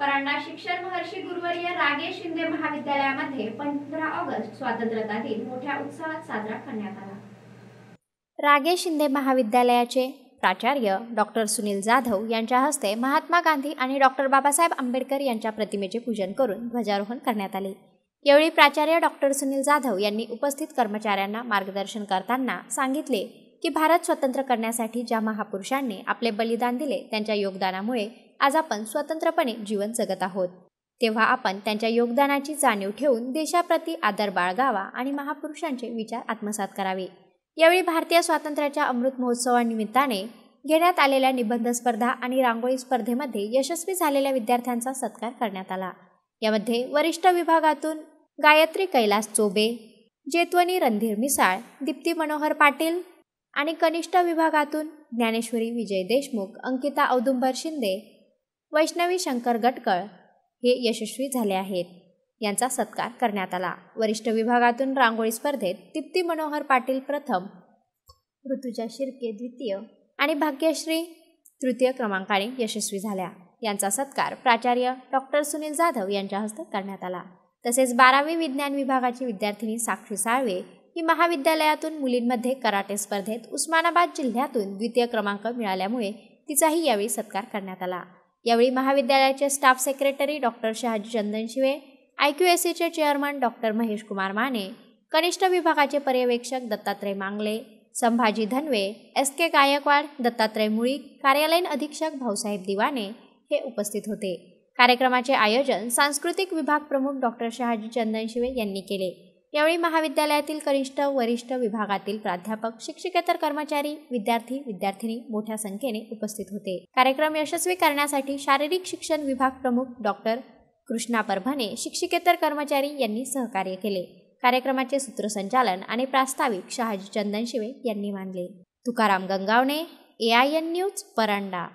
परांडा शिक्षण महर्षी गुरुवर्य रागे शिंदे महाविद्यालयामध्ये पंधरा ऑगस्ट स्वातंत्र्य दिन मोठ्या उत्साहात साजरा करण्यात आला रागे शिंदे महाविद्यालयाचे प्राचार्य डॉक्टर सुनील जाधव यांच्या हस्ते महात्मा गांधी आणि डॉक्टर बाबासाहेब आंबेडकर यांच्या प्रतिमेचे पूजन करून ध्वजारोहण करण्यात आले यावेळी प्राचार्य डॉक्टर सुनील जाधव यांनी उपस्थित कर्मचाऱ्यांना मार्गदर्शन करताना सांगितले की भारत स्वतंत्र करण्यासाठी ज्या महापुरुषांनी आपले बलिदान दिले त्यांच्या योगदानामुळे आज आपण स्वतंत्रपणे जीवन जगत आहोत तेव्हा आपण त्यांच्या योगदानाची जाणीव ठेवून देशाप्रती आदर बाळगावा आणि महापुरुषांचे विचार आत्मसात करावे यावेळी भारतीय स्वातंत्र्याच्या अमृत महोत्सवानिमित्ताने घेण्यात आलेल्या निबंध स्पर्धा आणि रांगोळी स्पर्धेमध्ये यशस्वी झालेल्या विद्यार्थ्यांचा सत्कार करण्यात आला यामध्ये वरिष्ठ विभागातून गायत्री कैलास चोबे जेतवनी रणधीर मिसाळ दीप्ती मनोहर पाटील आणि कनिष्ठ विभागातून ज्ञानेश्वरी विजय देशमुख अंकिता औदुंबर शिंदे वैष्णवी शंकर गटकळ हे यशस्वी झाले आहेत यांचा सत्कार करण्यात आला वरिष्ठ विभागातून रांगोळी स्पर्धेत तिप्ती मनोहर पाटील प्रथम ऋतुजा शिर्के द्वितीय आणि भाग्यश्री तृतीय क्रमांकाने यशस्वी झाल्या यांचा सत्कार प्राचार्य डॉक्टर सुनील जाधव यांच्या हस्ते करण्यात आला तसेच बारावी विज्ञान विभागाची विद्यार्थिनी साक्षी साळवे ही महाविद्यालयातून मुलींमध्ये कराटे स्पर्धेत उस्मानाबाद जिल्ह्यातून द्वितीय क्रमांक मिळाल्यामुळे तिचाही यावेळी सत्कार करण्यात आला यावेळी महाविद्यालयाचे staff secretary doctor Shahaji Chandan Shive I Q S एचे चेअरमन डॉक्टर महेश कुमार माने कनिष्ठ विभागाचे पर्यवेक्षक दत्तात्रय मांगले संभाजी धनवे एस के गायकवाड दत्तात्रय मुळी कार्यालयीन अधीक्षक भाऊसाहेब दिवाने हे उपस्थित होते कार्यक्रमाचे आयोजन सांस्कृतिक विभाग प्रमुख डॉक्टर शहाजी चंदन शिवे यांनी केले यावेळी महाविद्यालयातील कनिष्ठ वरिष्ठ विभागातील प्राध्यापक शिक्षकेतर कर्मचारी विद्यार्थी विद्यार्थिनी मोठ्या संख्येने उपस्थित होते कार्यक्रम यशस्वी करण्यासाठी शारीरिक शिक्षण विभाग प्रमुख डॉक्टर कृष्णा परभणे शिक्षकेतर कर्मचारी यांनी सहकार्य केले कार्यक्रमाचे सूत्रसंचालन आणि प्रास्ताविक शहाजी चंदन यांनी मानले Tukaram Gangawane A I N news Paranda